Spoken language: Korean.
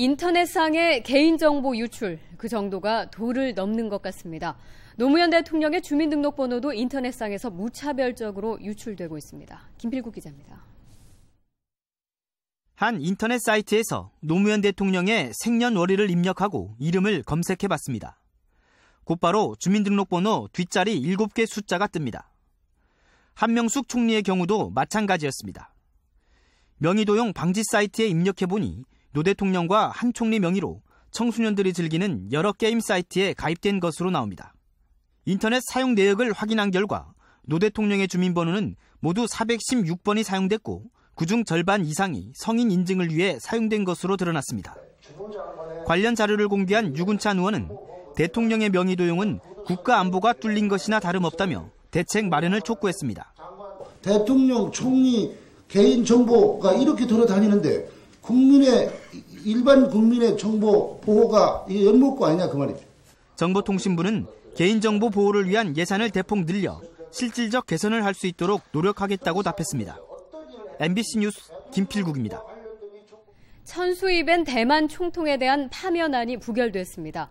인터넷상의 개인정보 유출, 그 정도가 도를 넘는 것 같습니다. 노무현 대통령의 주민등록번호도 인터넷상에서 무차별적으로 유출되고 있습니다. 김필국 기자입니다. 한 인터넷 사이트에서 노무현 대통령의 생년월일을 입력하고 이름을 검색해 봤습니다. 곧바로 주민등록번호 뒷자리 7개 숫자가 뜹니다. 한명숙 총리의 경우도 마찬가지였습니다. 명의도용 방지 사이트에 입력해 보니 노 대통령과 한 총리 명의로 청소년들이 즐기는 여러 게임 사이트에 가입된 것으로 나옵니다. 인터넷 사용 내역을 확인한 결과 노 대통령의 주민번호는 모두 416번이 사용됐고 그중 절반 이상이 성인 인증을 위해 사용된 것으로 드러났습니다. 관련 자료를 공개한 유근찬 의원은 대통령의 명의 도용은 국가 안보가 뚫린 것이나 다름없다며 대책 마련을 촉구했습니다. 대통령, 총리, 개인 정보가 이렇게 돌아다니는데 국민의 일반 국민의 정보 보호가 연목고 아니냐 그 말이죠. 정보통신부는 개인정보 보호를 위한 예산을 대폭 늘려 실질적 개선을 할 수 있도록 노력하겠다고 답했습니다. MBC 뉴스 김필국입니다. 천수입엔 대만 총통에 대한 파면안이 부결됐습니다.